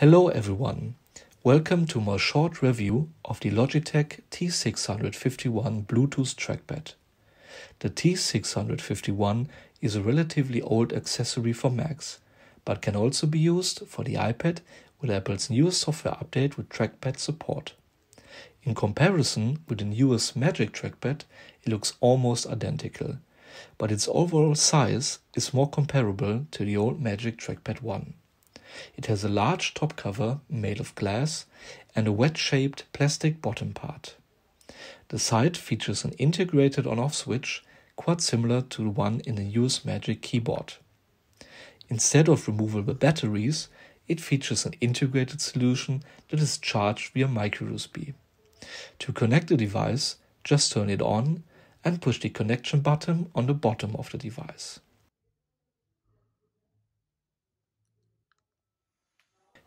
Hello everyone. Welcome to my short review of the Logitech T651 Bluetooth trackpad. The T651 is a relatively old accessory for Macs, but can also be used for the iPad with Apple's newest software update with trackpad support. In comparison with the newest Magic trackpad, it looks almost identical, but its overall size is more comparable to the old Magic Trackpad 1. It has a large top cover made of glass and a wedge-shaped plastic bottom part. The site features an integrated on-off switch quite similar to the one in the US Magic keyboard. Instead of removable batteries, it features an integrated solution that is charged via micro USB. To connect the device, just turn it on and push the connection button on the bottom of the device.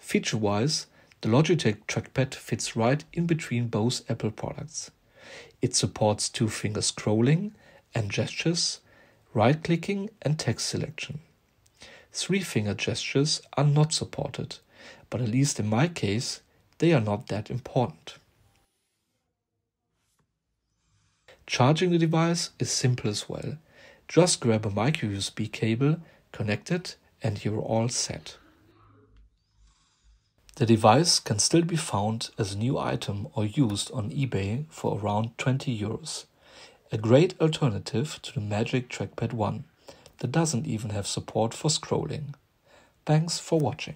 Feature-wise, the Logitech trackpad fits right in between both Apple products. It supports two-finger scrolling and gestures, right-clicking and text selection. Three-finger gestures are not supported, but at least in my case, they are not that important. Charging the device is simple as well. Just grab a micro USB cable, connect it, and you're all set. The device can still be found as a new item or used on eBay for around €20, Euros, a great alternative to the Magic Trackpad 1 that doesn't even have support for scrolling. Thanks for watching.